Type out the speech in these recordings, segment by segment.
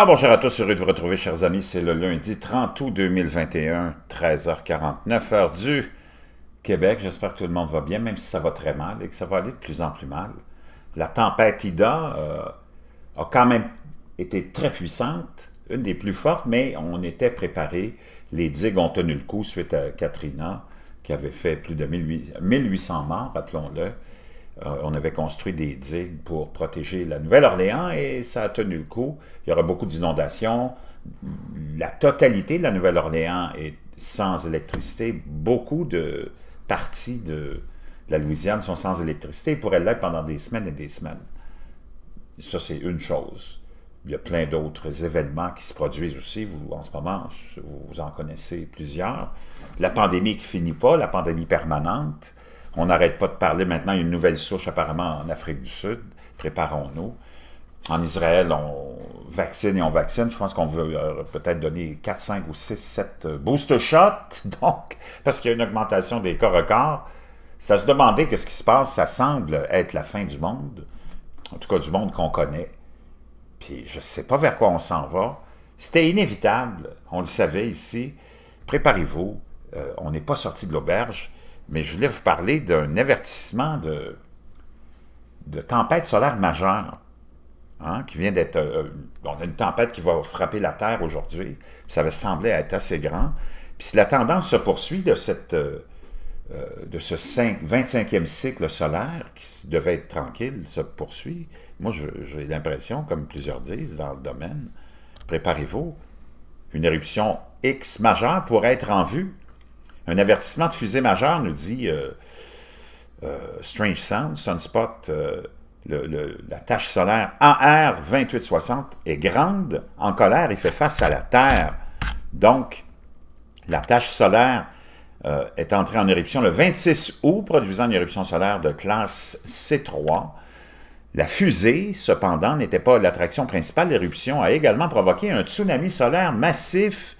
Ah, bonjour à tous, heureux de vous retrouver chers amis, c'est le lundi 30 août 2021, 13h49, heure du Québec. J'espère que tout le monde va bien, même si ça va très mal et que ça va aller de plus en plus mal. La tempête Ida euh, a quand même été très puissante, une des plus fortes, mais on était préparé. Les digues ont tenu le coup suite à Katrina, qui avait fait plus de 1800 morts, rappelons-le. Euh, on avait construit des digues pour protéger la Nouvelle-Orléans et ça a tenu le coup. Il y aura beaucoup d'inondations. La totalité de la Nouvelle-Orléans est sans électricité. Beaucoup de parties de la Louisiane sont sans électricité et pourraient l'être pendant des semaines et des semaines. Ça, c'est une chose. Il y a plein d'autres événements qui se produisent aussi. en ce moment, vous en connaissez plusieurs. La pandémie qui finit pas, la pandémie permanente. On n'arrête pas de parler maintenant, il y a une nouvelle souche apparemment en Afrique du Sud, préparons-nous. En Israël, on vaccine et on vaccine. Je pense qu'on veut euh, peut-être donner 4, 5 ou 6, 7 euh, booster shots, donc, parce qu'il y a une augmentation des cas records. Ça se demandait qu'est-ce qui se passe, ça semble être la fin du monde, en tout cas du monde qu'on connaît. Puis je ne sais pas vers quoi on s'en va. C'était inévitable, on le savait ici. Préparez-vous, euh, on n'est pas sorti de l'auberge. Mais je voulais vous parler d'un avertissement de, tempête solaire majeure hein, qui vient d'être... Euh, euh, on a une tempête qui va frapper la Terre aujourd'hui. Ça va sembler être assez grand. Puis si la tendance se poursuit de, cette, euh, de ce 25e cycle solaire, qui devait être tranquille, se poursuit, moi j'ai l'impression, comme plusieurs disent dans le domaine, préparez-vous, une éruption X majeure pourrait être en vue un avertissement de fusée majeure nous dit euh, euh, Strange Sound, Sunspot, euh, la tache solaire AR 2860 est grande, en colère et fait face à la Terre. Donc, la tache solaire est entrée en éruption le 26 août, produisant une éruption solaire de classe C3. La fusée, cependant, n'était pas l'attraction principale. L'éruption a également provoqué un tsunami solaire massif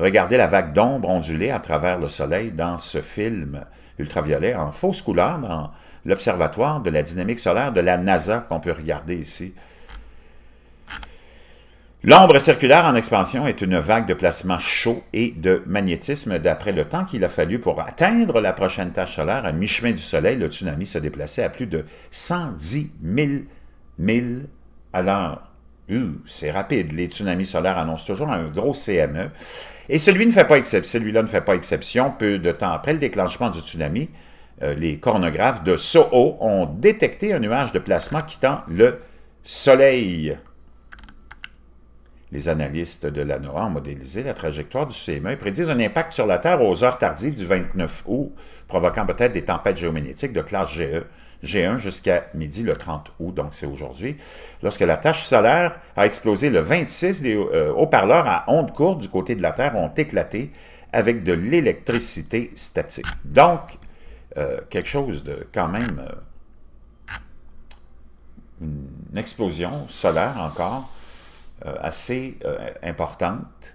Regardez la vague d'ombre ondulée à travers le soleil dans ce film ultraviolet en fausse couleur dans l'Observatoire de la dynamique solaire de la NASA qu'on peut regarder ici. L'ombre circulaire en expansion est une vague de placement chaud et de magnétisme. D'après le temps qu'il a fallu pour atteindre la prochaine tâche solaire, à mi-chemin du Soleil, le tsunami se déplaçait à plus de 110 000 milles à l'heure c'est rapide. Les tsunamis solaires annoncent toujours un gros CME. Et celui ne fait pas Celui-là ne fait pas exception. Peu de temps après le déclenchement du tsunami, euh, les cornographes de Soho ont détecté un nuage de plasma quittant le soleil. Les analystes de la NOAA ont modélisé la trajectoire du CME et prédisent un impact sur la Terre aux heures tardives du 29 août, provoquant peut-être des tempêtes géomagnétiques de classe GE j'ai un jusqu'à midi le 30 août, donc c'est aujourd'hui, lorsque la tâche solaire a explosé, le 26 les euh, haut-parleurs à ondes courtes du côté de la Terre ont éclaté avec de l'électricité statique. Donc, euh, quelque chose de quand même... Euh, une explosion solaire encore assez importante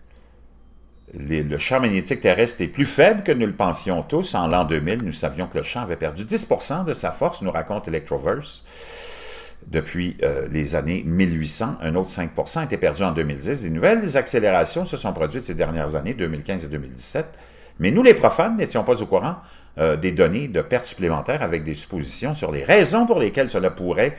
le champ magnétique terrestre est plus faible que nous le pensions tous. En l'an 2000, nous savions que le champ avait perdu 10 de sa force, nous raconte Electroverse. Depuis euh, les années 1800, un autre 5 a été perdu en 2010. Des nouvelles accélérations se sont produites ces dernières années, 2015 et 2017. Mais nous, les profanes, n'étions pas au courant euh, des données de pertes supplémentaires avec des suppositions sur les raisons pour lesquelles cela pourrait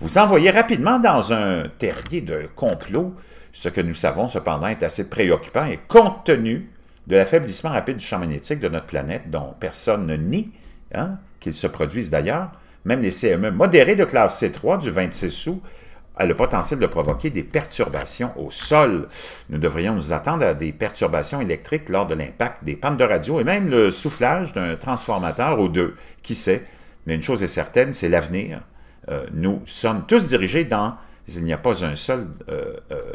vous envoyer rapidement dans un terrier de complot ce que nous savons cependant est assez préoccupant et compte tenu de l'affaiblissement rapide du champ magnétique de notre planète, dont personne ne nie hein, qu'il se produise d'ailleurs, même les CME modérés de classe C3 du 26 août a le potentiel de provoquer des perturbations au sol. Nous devrions nous attendre à des perturbations électriques lors de l'impact des pannes de radio et même le soufflage d'un transformateur ou deux. Qui sait? Mais une chose est certaine, c'est l'avenir. Euh, nous sommes tous dirigés dans il n'y a pas un seul euh, euh,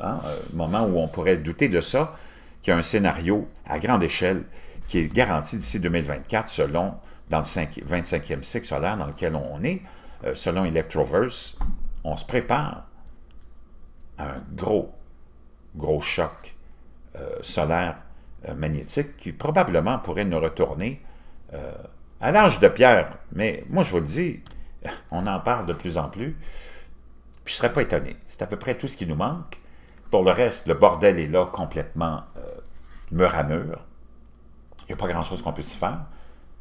hein, euh, moment où on pourrait douter de ça, qu'il y a un scénario à grande échelle qui est garanti d'ici 2024 selon, dans le 25e cycle solaire dans lequel on est, selon Electroverse, on se prépare à un gros, gros choc solaire magnétique qui probablement pourrait nous retourner à l'âge de pierre. Mais moi, je vous le dis, on en parle de plus en plus je ne serais pas étonné. C'est à peu près tout ce qui nous manque. Pour le reste, le bordel est là complètement euh, mur à mur. Il n'y a pas grand-chose qu'on puisse faire.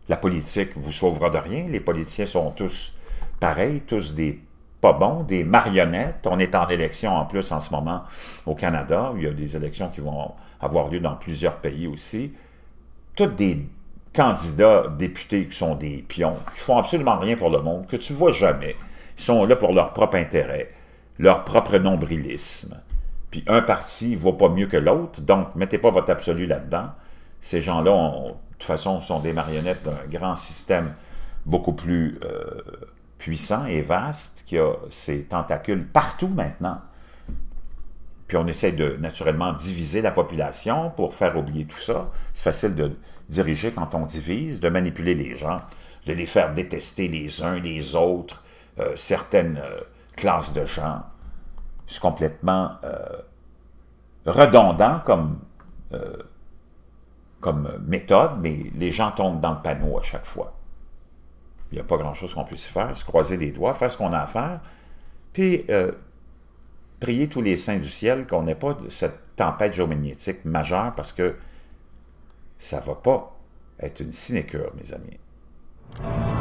La politique vous sauvera de rien. Les politiciens sont tous pareils, tous des pas bons, des marionnettes. On est en élection en plus en ce moment au Canada. Il y a des élections qui vont avoir lieu dans plusieurs pays aussi. Toutes des candidats députés qui sont des pions, qui font absolument rien pour le monde, que tu vois jamais sont là pour leur propre intérêt, leur propre nombrilisme. Puis un parti ne vaut pas mieux que l'autre, donc mettez pas votre absolu là-dedans. Ces gens-là, de toute façon, sont des marionnettes d'un grand système beaucoup plus euh, puissant et vaste, qui a ses tentacules partout maintenant. Puis on essaie de, naturellement, diviser la population pour faire oublier tout ça. C'est facile de diriger quand on divise, de manipuler les gens, de les faire détester les uns les autres, euh, certaines euh, classes de gens. C'est complètement euh, redondant comme, comme méthode, mais les gens tombent dans le panneau à chaque fois. Il n'y a pas grand-chose qu'on puisse faire, se croiser les doigts, faire ce qu'on a à faire, puis prier tous les saints du ciel qu'on n'ait pas cette tempête géomagnétique majeure parce que ça ne va pas être une sinécure, mes amis.